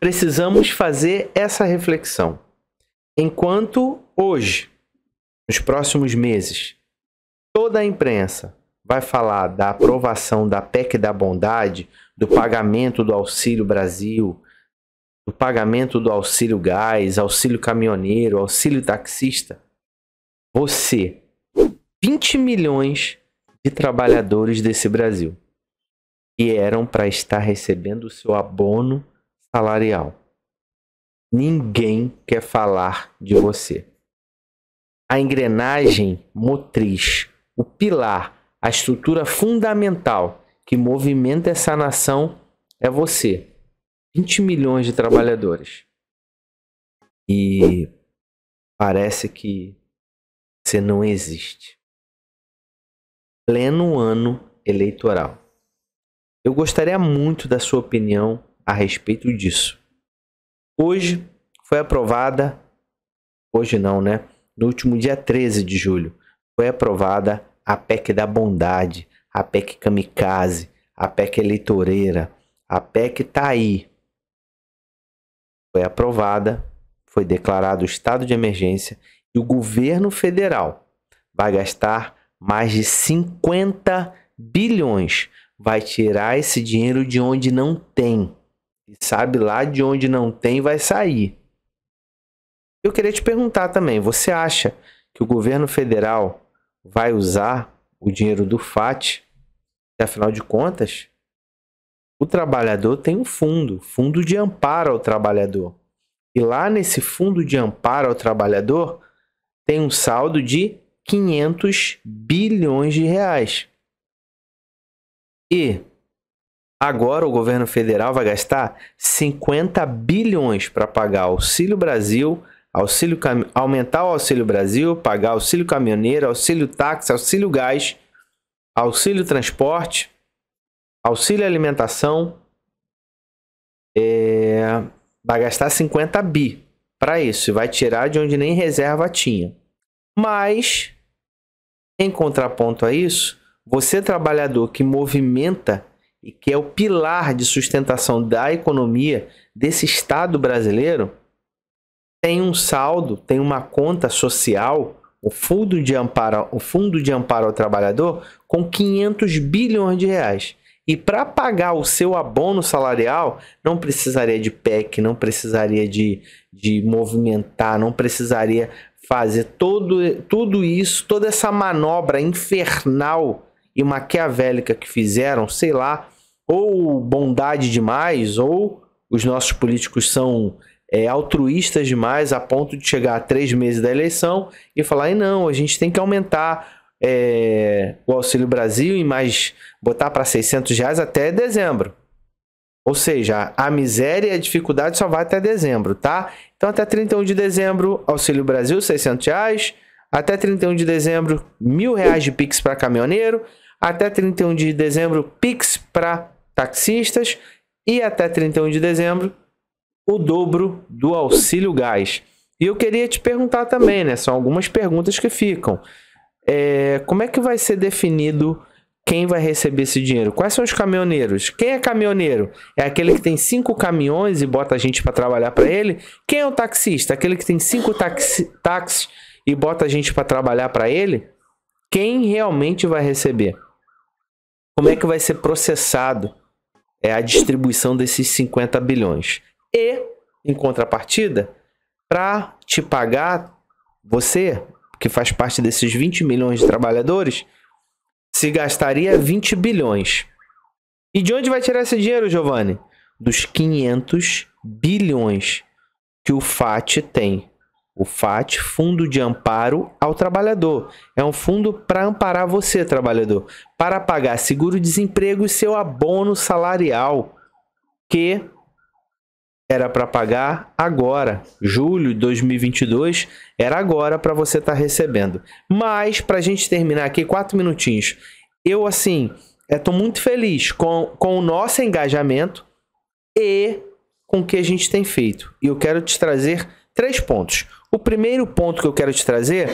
precisamos fazer essa reflexão. Enquanto hoje, nos próximos meses, toda a imprensa vai falar da aprovação da PEC da bondade, do pagamento do Auxílio Brasil, do pagamento do auxílio gás, auxílio caminhoneiro, auxílio taxista, você, 20 milhões de trabalhadores desse Brasil, que eram para estar recebendo o seu abono salarial. Ninguém quer falar de você. A engrenagem motriz, o pilar, a estrutura fundamental que movimenta essa nação é você. 20 milhões de trabalhadores. E parece que você não existe. Pleno ano eleitoral. Eu gostaria muito da sua opinião a respeito disso. Hoje foi aprovada, hoje não, né? No último dia 13 de julho, foi aprovada a PEC da bondade, a PEC kamikaze, a PEC eleitoreira, a PEC tá aí. Foi aprovada, foi declarado estado de emergência e o governo federal vai gastar mais de 50 bilhões. Vai tirar esse dinheiro de onde não tem. E sabe lá de onde não tem vai sair. Eu queria te perguntar também, você acha que o governo federal vai usar o dinheiro do FAT? Afinal de contas, o trabalhador tem um fundo, fundo de amparo ao trabalhador. E lá nesse fundo de amparo ao trabalhador tem um saldo de 500 bilhões de reais. E Agora o governo federal vai gastar 50 bilhões para pagar Auxílio Brasil, auxílio cam... aumentar o Auxílio Brasil, pagar auxílio caminhoneiro, auxílio táxi, auxílio gás, auxílio transporte, auxílio alimentação. É... vai gastar 50 bi para isso, vai tirar de onde nem reserva tinha. Mas, em contraponto a isso, você trabalhador que movimenta e que é o pilar de sustentação da economia desse Estado brasileiro, tem um saldo, tem uma conta social, o fundo de amparo, o fundo de amparo ao trabalhador com 500 bilhões de reais. E para pagar o seu abono salarial, não precisaria de PEC, não precisaria de, de movimentar, não precisaria fazer todo, tudo isso, toda essa manobra infernal e maquiavélica que fizeram, sei lá, ou bondade demais, ou os nossos políticos são é, altruístas demais a ponto de chegar a três meses da eleição e falar: não, a gente tem que aumentar é, o Auxílio Brasil e mais botar para 600 reais até dezembro. Ou seja, a miséria e a dificuldade só vai até dezembro, tá? Então até 31 de dezembro, Auxílio Brasil, 600 reais. Até 31 de dezembro, mil reais de Pix para caminhoneiro. Até 31 de dezembro, Pix para taxistas. E até 31 de dezembro, o dobro do auxílio gás. E eu queria te perguntar também, né? São algumas perguntas que ficam. É, como é que vai ser definido quem vai receber esse dinheiro? Quais são os caminhoneiros? Quem é caminhoneiro? É aquele que tem cinco caminhões e bota a gente para trabalhar para ele? Quem é o taxista? Aquele que tem cinco táxis e bota a gente para trabalhar para ele? Quem realmente vai receber? como é que vai ser processado é, a distribuição desses 50 bilhões. E, em contrapartida, para te pagar, você, que faz parte desses 20 milhões de trabalhadores, se gastaria 20 bilhões. E de onde vai tirar esse dinheiro, Giovanni? Dos 500 bilhões que o FAT tem. O FAT, Fundo de Amparo ao Trabalhador. É um fundo para amparar você, trabalhador, para pagar seguro-desemprego e seu abono salarial, que era para pagar agora. Julho de 2022 era agora para você estar tá recebendo. Mas, para a gente terminar aqui, quatro minutinhos. Eu, assim, estou é, muito feliz com, com o nosso engajamento e com o que a gente tem feito. E eu quero te trazer três pontos. O primeiro ponto que eu quero te trazer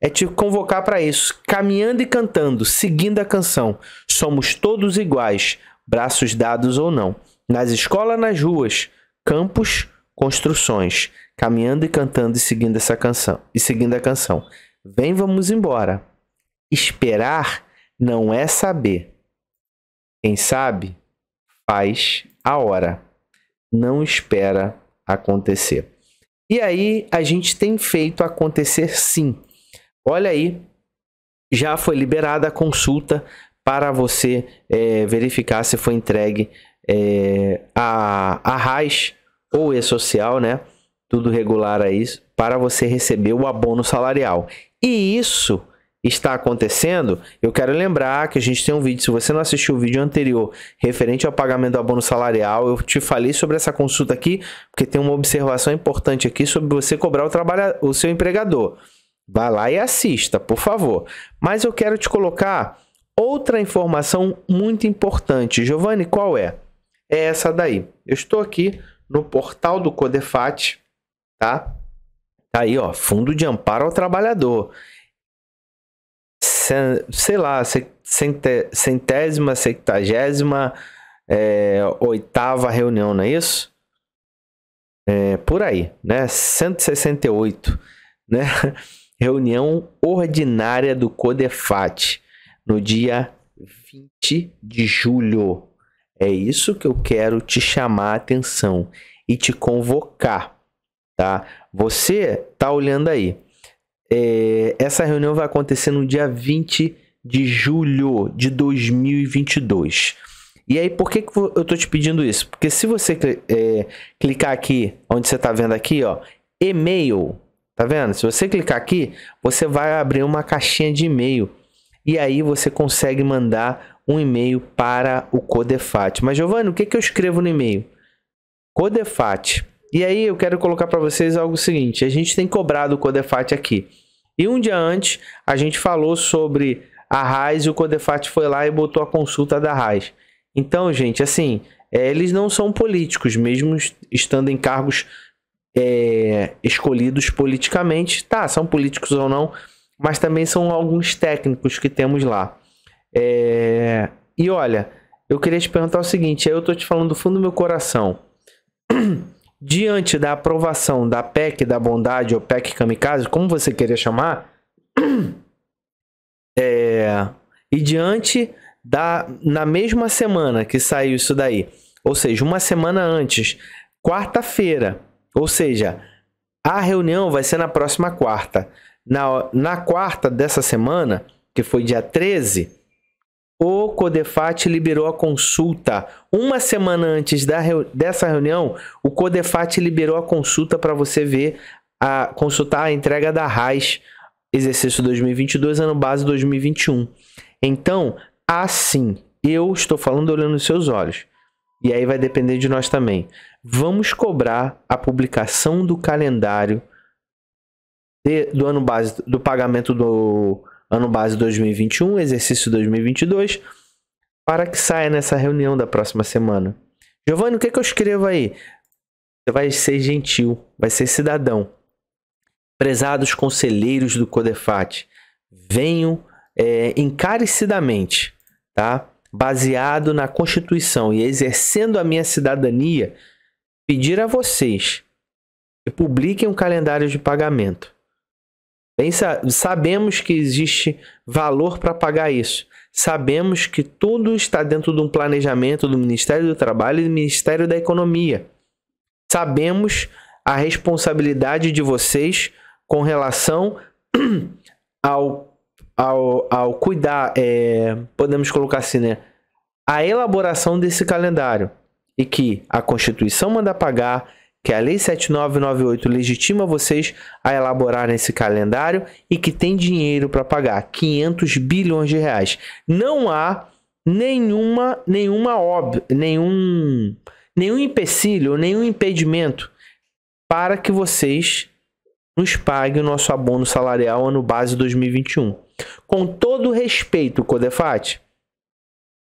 é te convocar para isso, caminhando e cantando, seguindo a canção. Somos todos iguais, braços dados ou não. Nas escolas, nas ruas, campos, construções, caminhando e cantando e seguindo essa canção, e seguindo a canção. Vem, vamos embora. Esperar não é saber. Quem sabe faz a hora. Não espera acontecer. E aí a gente tem feito acontecer sim. Olha aí, já foi liberada a consulta para você é, verificar se foi entregue é, a, a RAIS ou E-Social, né? Tudo regular aí, para você receber o abono salarial. E isso está acontecendo, eu quero lembrar que a gente tem um vídeo. Se você não assistiu o vídeo anterior referente ao pagamento do abono salarial, eu te falei sobre essa consulta aqui, porque tem uma observação importante aqui sobre você cobrar o, trabalho, o seu empregador. Vá lá e assista, por favor. Mas eu quero te colocar outra informação muito importante. Giovanni, qual é? É essa daí. Eu estou aqui no portal do Codefat, tá? Tá aí, ó, Fundo de Amparo ao Trabalhador sei lá, centésima, sextagésima, é, oitava reunião, não é isso? É, por aí, né? 168, né? Reunião ordinária do CODEFAT, no dia 20 de julho. É isso que eu quero te chamar a atenção e te convocar, tá? Você tá olhando aí é, essa reunião vai acontecer no dia 20 de julho de 2022. E aí, por que, que eu tô te pedindo isso? Porque se você é, clicar aqui, onde você tá vendo aqui, ó, e-mail, tá vendo? Se você clicar aqui, você vai abrir uma caixinha de e-mail. E aí você consegue mandar um e-mail para o Codefat. Mas, Giovanni, o que, que eu escrevo no e-mail? Codefat e aí eu quero colocar para vocês algo seguinte: a gente tem cobrado o Codefat aqui. E um dia antes a gente falou sobre a RAIS e o Codefat foi lá e botou a consulta da RAIS. Então, gente, assim, é, eles não são políticos, mesmo estando em cargos é, escolhidos politicamente. Tá, são políticos ou não, mas também são alguns técnicos que temos lá. É, e olha, eu queria te perguntar o seguinte: eu tô te falando do fundo do meu coração. diante da aprovação da PEC da bondade ou PEC kamikaze, como você queria chamar, é, e diante da na mesma semana que saiu isso daí, ou seja, uma semana antes, quarta-feira, ou seja, a reunião vai ser na próxima quarta. Na, na quarta dessa semana, que foi dia 13, o Codefat liberou a consulta. Uma semana antes da, dessa reunião, o Codefat liberou a consulta para você ver a consultar a entrega da RAIS exercício 2022 ano base 2021. Então, assim, eu estou falando olhando nos seus olhos. E aí vai depender de nós também. Vamos cobrar a publicação do calendário de, do ano base do pagamento do ano base 2021, exercício 2022, para que saia nessa reunião da próxima semana. Giovanni, o que, é que eu escrevo aí? Você vai ser gentil, vai ser cidadão. Prezados conselheiros do Codefat, venho é, encarecidamente, tá? baseado na Constituição e exercendo a minha cidadania, pedir a vocês que publiquem um calendário de pagamento sabemos que existe valor para pagar isso. Sabemos que tudo está dentro de um planejamento do Ministério do Trabalho e do Ministério da Economia. Sabemos a responsabilidade de vocês com relação ao, ao, ao cuidar, é, podemos colocar assim, né? A elaboração desse calendário. E que a Constituição manda pagar, que a Lei 7998 legitima vocês a elaborar nesse calendário e que tem dinheiro para pagar 500 bilhões de reais. Não há nenhuma nenhuma ob, nenhum nenhum empecilho, nenhum impedimento para que vocês nos paguem o nosso abono salarial ano base 2021. Com todo respeito, Codefat,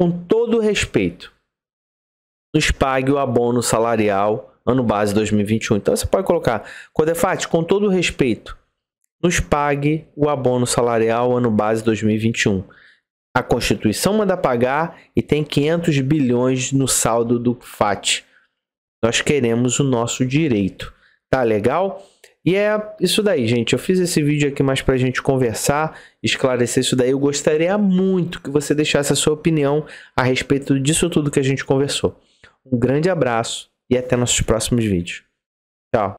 com todo respeito, nos pague o abono salarial ano base 2021. Então você pode colocar, Codefat, com todo respeito, nos pague o abono salarial ano base 2021. A Constituição manda pagar e tem 500 bilhões no saldo do FAT. Nós queremos o nosso direito. Tá legal? E é isso daí, gente. Eu fiz esse vídeo aqui mais para a gente conversar, esclarecer isso daí. Eu gostaria muito que você deixasse a sua opinião a respeito disso tudo que a gente conversou. Um grande abraço e até nossos próximos vídeos. Tchau.